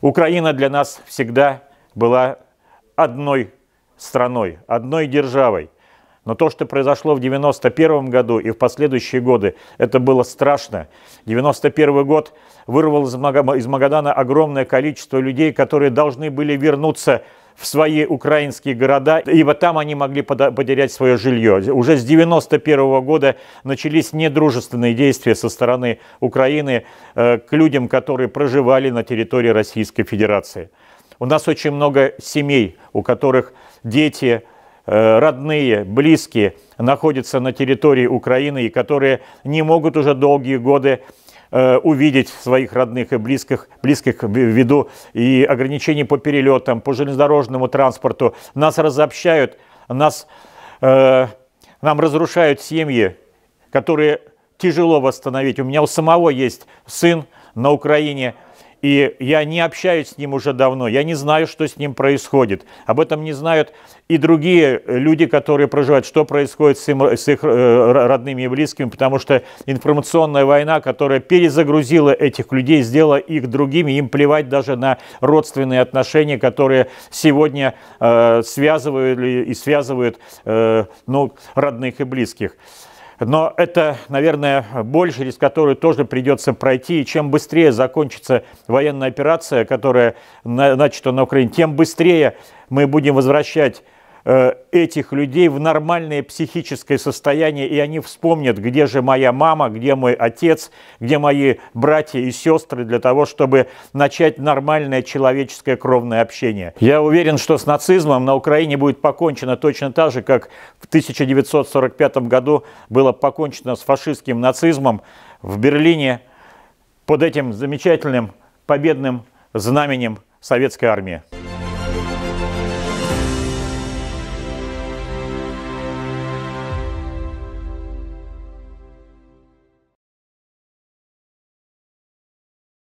Украина для нас всегда была одной страной, одной державой. Но то, что произошло в 1991 году и в последующие годы, это было страшно. 1991 год вырвал из Магадана огромное количество людей, которые должны были вернуться в свои украинские города, ибо там они могли потерять свое жилье. Уже с 91 -го года начались недружественные действия со стороны Украины э, к людям, которые проживали на территории Российской Федерации. У нас очень много семей, у которых дети, э, родные, близкие находятся на территории Украины и которые не могут уже долгие годы Э, увидеть своих родных и близких, близких ввиду и ограничений по перелетам, по железнодорожному транспорту. Нас разобщают, нас, э, нам разрушают семьи, которые тяжело восстановить. У меня у самого есть сын на Украине, и я не общаюсь с ним уже давно, я не знаю, что с ним происходит. Об этом не знают и другие люди, которые проживают, что происходит с, им, с их э, родными и близкими, потому что информационная война, которая перезагрузила этих людей, сделала их другими, им плевать даже на родственные отношения, которые сегодня э, связывают и связывают э, ну, родных и близких. Но это, наверное, больше через которую тоже придется пройти. И чем быстрее закончится военная операция, которая начата на Украине, тем быстрее мы будем возвращать Э, этих людей в нормальное психическое состояние, и они вспомнят, где же моя мама, где мой отец, где мои братья и сестры, для того, чтобы начать нормальное человеческое кровное общение. Я уверен, что с нацизмом на Украине будет покончено точно так же, как в 1945 году было покончено с фашистским нацизмом в Берлине под этим замечательным победным знаменем советской армии.